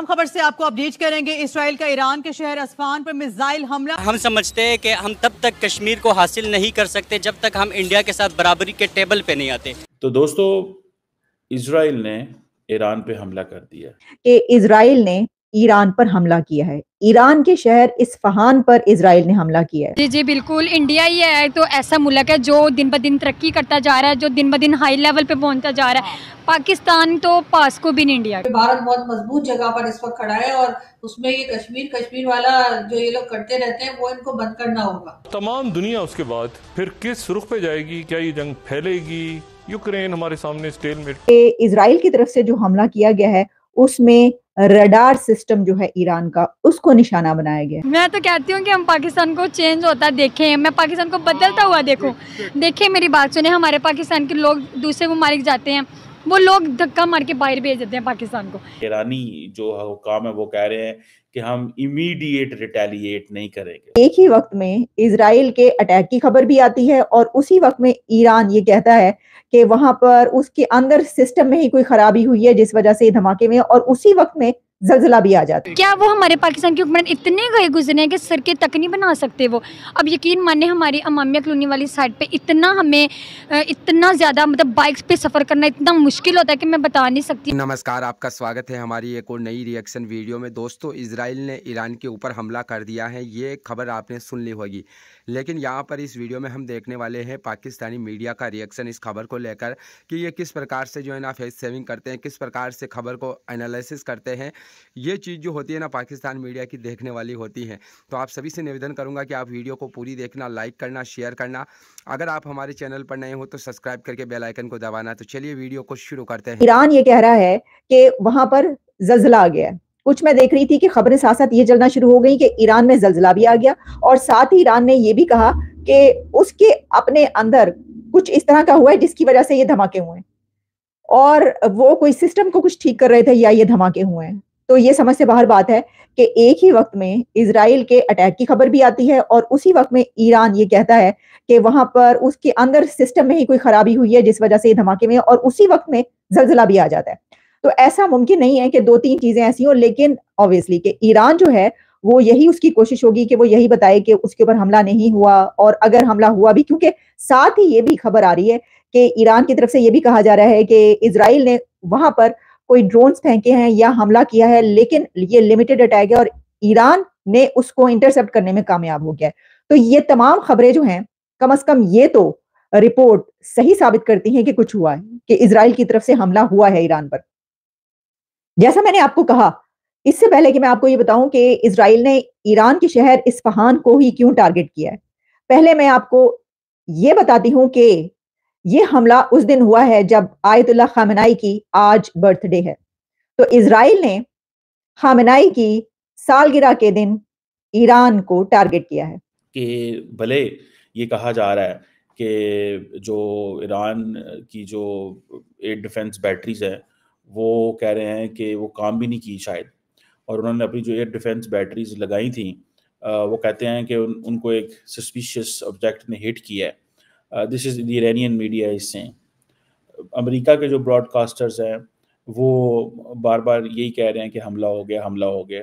अहम खबर से आपको अपडेट करेंगे इसराइल का ईरान के शहर अस्फान पर मिसाइल हमला हम समझते हैं कि हम तब तक कश्मीर को हासिल नहीं कर सकते जब तक हम इंडिया के साथ बराबरी के टेबल पे नहीं आते तो दोस्तों इसराइल ने ईरान पे हमला कर दिया इसराइल ने ईरान पर हमला किया है ईरान के शहर इस फहान पर इसराइल ने हमला किया है जी जी बिल्कुल इंडिया ही है तो ऐसा मुल्क है जो दिन ब दिन तरक्की करता जा रहा है जो दिन ब दिन हाई लेवल पे पहुंचता जा रहा है पाकिस्तान तो पास को भी इंडिया भारत बहुत मजबूत जगह पर इस वक्त खड़ा है और उसमें ये कश्मीर कश्मीर वाला जो ये लोग करते रहते हैं वो इनको बंद करना होगा तमाम दुनिया उसके बाद फिर किस रुख पे जाएगी क्या ये जंग फैलेगी यूक्रेन हमारे सामने स्टेल में इसराइल की तरफ से जो हमला किया गया है उसमें रडार सिस्टम जो है ईरान का उसको निशाना बनाया गया मैं तो कहती हूँ कि हम पाकिस्तान को चेंज होता देखें मैं पाकिस्तान को बदलता हुआ देखूँ देखें मेरी बात सुने हमारे पाकिस्तान के लोग दूसरे ममालिक जाते हैं वो लोग धक्का मार के बाहर भेज देते हैं पाकिस्तान को ईरानी जो हुकाम है वो कह रहे हैं कि हम इमीडिएट रिटेलिएट नहीं करेंगे एक ही वक्त में इसराइल के अटैक की खबर भी आती है और उसी वक्त में ईरान ये कहता है कि वहां पर उसके अंदर सिस्टम में ही कोई खराबी हुई है जिस वजह से धमाके में और उसी वक्त में जलजिला भी आ जाता है क्या वो हमारे पाकिस्तान के हुक्मरान इतने गए गुजरे हैं कि सर के तक नहीं बना सकते वो अब यकीन माने हमारी अमामिया कलोनी वाली साइड पे इतना हमें इतना ज़्यादा मतलब बाइक्स पे सफ़र करना इतना मुश्किल होता है कि मैं बता नहीं सकती नमस्कार आपका स्वागत है हमारी एक और नई रिएक्शन वीडियो में दोस्तों इसराइल ने ईरान के ऊपर हमला कर दिया है ये खबर आपने सुन ली होगी लेकिन यहाँ पर इस वीडियो में हम देखने वाले हैं पाकिस्तानी मीडिया का रिएक्शन इस खबर को लेकर कि ये किस प्रकार से जो है ना फेस सेविंग करते हैं किस प्रकार से खबर को एनालिसिस करते हैं ये चीज़ जो होती है ना पाकिस्तान मीडिया की देखने वाली होती है तो आप सभी से निवेदन करूँगा कि आप वीडियो को पूरी देखना लाइक करना शेयर करना अगर आप हमारे चैनल पर नए हो तो सब्सक्राइब करके बेलाइकन को दबाना तो चलिए वीडियो को शुरू करते हैं ईरान ये कह रहा है कि वहाँ पर जलजिला आ गया कुछ मैं देख रही थी कि खबरें साथ साथ ये चलना शुरू हो गई कि ईरान में जलजिला भी आ गया और साथ ही ईरान ने ये भी कहा कि उसके अपने अंदर कुछ इस तरह का हुआ है जिसकी वजह से ये धमाके हुए और वो कोई सिस्टम को कुछ ठीक कर रहे थे या ये धमाके हुए हैं तो ये समझ से बाहर बात है कि एक ही वक्त में इसराइल के अटैक की खबर भी आती है और उसी वक्त में ईरान ये कहता है कि वहां पर उसके अंदर सिस्टम में ही कोई खराबी हुई है जिस वजह से धमाके में और उसी वक्त में जलजिला भी आ जाता है तो ऐसा मुमकिन नहीं है कि दो तीन चीजें ऐसी हों लेकिन ऑब्वियसली कि ईरान जो है वो यही उसकी कोशिश होगी कि वो यही बताए कि उसके ऊपर हमला नहीं हुआ और अगर हमला हुआ भी क्योंकि साथ ही ये भी खबर आ रही है कि ईरान की तरफ से ये भी कहा जा रहा है कि इसराइल ने वहां पर कोई ड्रोन फेंके हैं या हमला किया है लेकिन ये लिमिटेड अटैक है और ईरान ने उसको इंटरसेप्ट करने में कामयाब हो गया तो ये तमाम खबरें जो हैं कम अज कम ये तो रिपोर्ट सही साबित करती है कि कुछ हुआ है कि इसराइल की तरफ से हमला हुआ है ईरान पर जैसा मैंने आपको कहा इससे पहले कि मैं आपको ये बताऊं कि इसराइल ने ईरान के शहर इस्फहान को ही क्यों टारगेट किया है पहले मैं आपको ये बताती हूं कि ये हमला उस दिन हुआ है जब आयतुल्ला खामनाई की आज बर्थडे है तो इसराइल ने खामनाई की सालगिरह के दिन ईरान को टारगेट किया है कि भले ये कहा जा रहा है कि जो ईरान की जो एयर डिफेंस बैटरीज है वो कह रहे हैं कि वो काम भी नहीं की शायद और उन्होंने अपनी जो एयर डिफेंस बैटरीज लगाई थी वो कहते हैं कि उन, उनको एक सस्पिशियस ऑब्जेक्ट ने हिट किया है this is the Iranian media is saying America के जो ब्रॉडकास्टर्स हैं वो बार बार यही कह रहे हैं कि हमला हो गया हमला हो गया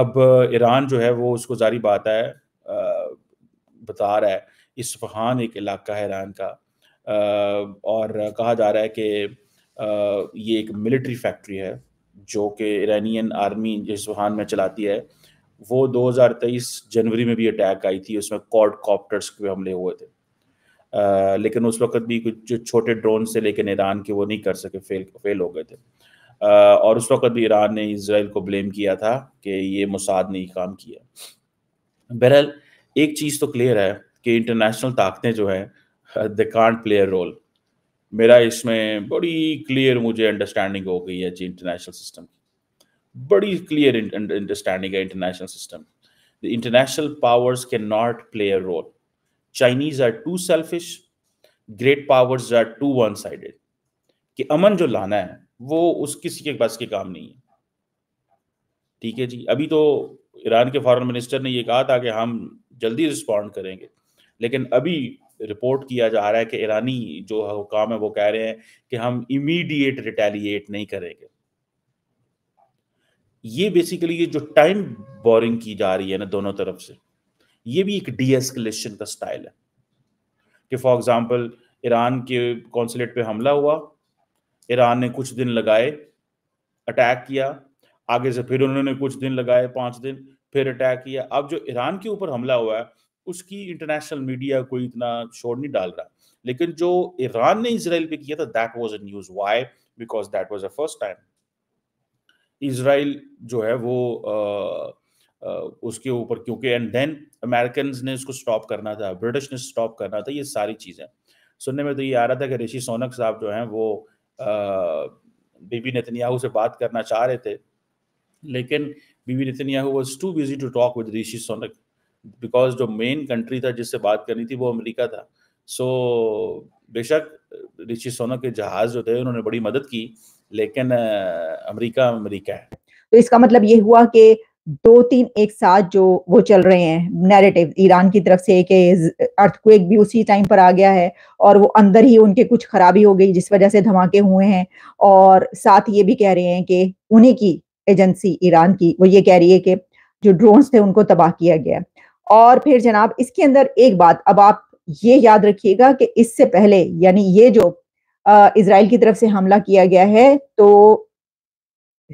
अब uh, ईरान जो है वो उसको जारी बात है uh, बता रहा है इसफहान एक इलाका है ईरान का uh, और कहा जा रहा है कि ये एक मिलिट्री फैक्ट्री है जो कि ईरानियन आर्मी इसफहान में चलाती है वो 2023 जनवरी में भी अटैक आई थी उसमें कॉड कॉप्टर्स के हमले हुए थे लेकिन उस वक्त भी कुछ जो छोटे ड्रोन से लेकिन ईरान के वो नहीं कर सके फेल फेल हो गए थे आ, और उस वक्त भी ईरान ने इसराइल को ब्लेम किया था कि ये मुसाद ने काम किया बहरहाल एक चीज़ तो क्लियर है कि इंटरनेशनल ताकतें जो हैं दे कांट प्ले रोल मेरा इसमें बड़ी क्लियर मुझे अंडरस्टैंडिंग हो गई है जी इंटरनेशनल सिस्टम की बड़ी क्लियर अंडरस्टैंडिंग है international system the international powers can not play a role Chinese are too selfish great powers are too one sided कि अमन जो लाना है वो उस किसी के पास के काम नहीं है ठीक है जी अभी तो ईरान के फॉरेन मिनिस्टर ने ये कहा था कि हम जल्दी रिस्पॉन्ड करेंगे लेकिन अभी रिपोर्ट किया जा रहा है कि ईरानी जो हुकाम है वो कह रहे हैं कि हम इमीडिएट रिटेलिएट नहीं करेंगे ये बेसिकली ये जो टाइम बोरिंग की जा रही है ना दोनों तरफ से ये भी एक डी एस्केलेशन का स्टाइल है कि फॉर एग्जांपल ईरान के कौंसलेट पे हमला हुआ ईरान ने कुछ दिन लगाए अटैक किया आगे से फिर उन्होंने कुछ दिन लगाए पांच दिन फिर अटैक किया अब जो ईरान के ऊपर हमला हुआ है उसकी इंटरनेशनल मीडिया कोई इतना शोर नहीं डाल रहा लेकिन जो ईरान ने इसराइल पे किया था that was a news why because that was a first time Israel जो है वो आ, उसके ऊपर क्योंकि एंड देन अमेरिकन ने इसको स्टॉप करना था ब्रिटिश ने स्टॉप करना था ये सारी चीज़ें सुनने में तो ये आ रहा था कि ऋषि सोनक साहब जो हैं वो बीबी नतन्याहू से बात करना चाह रहे थे लेकिन Bibi Netanyahu was too busy to talk with Rishi Sunak because जो मेन कंट्री था जिससे बात करनी थी वो अमेरिका था सो so, बेशक ऋषि सोनक के जहाज जो थे उन्होंने बड़ी मदद की लेकिन अमेरिका अमेरिका है तो इसका मतलब ये हुआ कि दो तीन एक साथ जो वो चल रहे हैं नैरेटिव ईरान की तरफ से एक अर्थक्वेक भी उसी टाइम पर आ गया है और वो अंदर ही उनके कुछ खराबी हो गई जिस वजह से धमाके हुए हैं और साथ ये भी कह रहे हैं कि उन्हीं की एजेंसी ईरान की वो ये कह रही है कि जो ड्रोन्स थे उनको तबाह किया गया और फिर जनाब इसके अंदर एक बात अब आप ये याद रखिएगा कि इससे पहले यानी ये जो इसराइल की तरफ से हमला किया गया है तो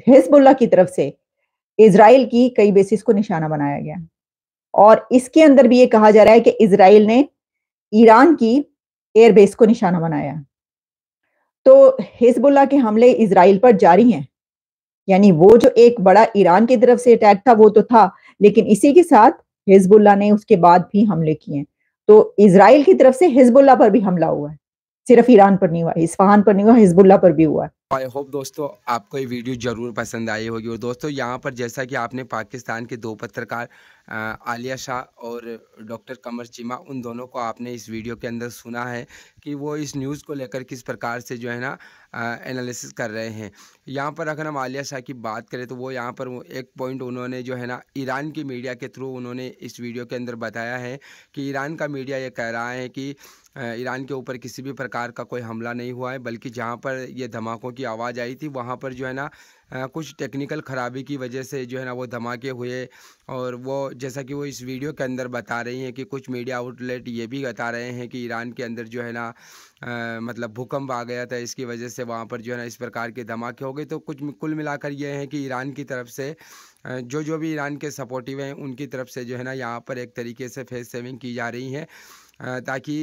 हिजबुल्ला की तरफ से इसराइल की कई बेसिस को निशाना बनाया गया और इसके अंदर भी ये कहा जा रहा है कि इसराइल ने ईरान की एयरबेस को निशाना बनाया तो हिजबुल्ला के हमले इसराइल पर जारी हैं यानी वो जो एक बड़ा ईरान की तरफ से अटैक था वो तो था लेकिन इसी के साथ हिजबुल्ला ने उसके बाद भी हमले किए तो इसराइल की तरफ से हिजबुल्ला पर भी हमला हुआ है सिर्फ ईरान पर नहीं हुआ इस्फहान पर नहीं हुआ हिजबुल्ला पर भी हुआ है आई होप दोस्तों आपको ये वीडियो ज़रूर पसंद आई होगी और दोस्तों यहाँ पर जैसा कि आपने पाकिस्तान के दो पत्रकार आलिया शाह और डॉक्टर कमर चिमा उन दोनों को आपने इस वीडियो के अंदर सुना है कि वो इस न्यूज़ को लेकर किस प्रकार से जो है ना एनालिसिस कर रहे हैं यहाँ पर अगर हम आलिया शाह की बात करें तो वो यहाँ पर एक पॉइंट उन्होंने जो है ना ईरान की मीडिया के थ्रू उन्होंने इस वीडियो के अंदर बताया है कि ईरान का मीडिया ये कह रहा है कि ईरान के ऊपर किसी भी प्रकार का कोई हमला नहीं हुआ है बल्कि जहाँ पर ये धमाकों की की आवाज़ आई थी वहाँ पर जो है ना कुछ टेक्निकल ख़राबी की वजह से जो है ना वो धमाके हुए और वो जैसा कि वो इस वीडियो के अंदर बता रही हैं कि कुछ मीडिया आउटलेट ये भी बता रहे हैं कि ईरान के अंदर जो है ना आ, मतलब भूकंप आ गया था इसकी वजह से वहाँ पर जो है ना इस प्रकार के धमाके हो गए तो कुछ कुल मिलाकर ये है कि ईरान की तरफ से जो जो भी ईरान के सपोर्टिव हैं उनकी तरफ से जो है ना यहाँ पर एक तरीके से फेस सेविंग की जा रही है ताकि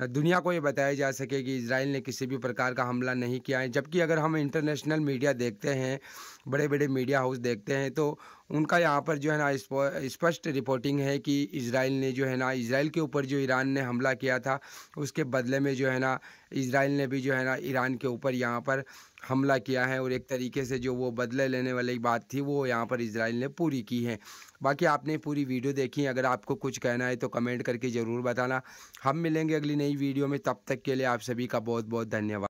दुनिया को ये बताया जा सके कि इसराइल ने किसी भी प्रकार का हमला नहीं किया है जबकि अगर हम इंटरनेशनल मीडिया देखते हैं बड़े बड़े मीडिया हाउस देखते हैं तो उनका यहाँ पर जो है ना स्पष्ट रिपोर्टिंग है कि इसराइल ने जो है ना इसराइल के ऊपर जो ईरान ने हमला किया था उसके बदले में जो है ना इसराइल ने भी जो है ना ईरान के ऊपर यहाँ पर हमला किया है और एक तरीके से जो वो बदले लेने वाली बात थी वो यहाँ पर इसराइल ने पूरी की है बाकी आपने पूरी वीडियो देखी अगर आपको कुछ कहना है तो कमेंट करके ज़रूर बताना हम मिलेंगे अगली नई वीडियो में तब तक के लिए आप सभी का बहुत बहुत धन्यवाद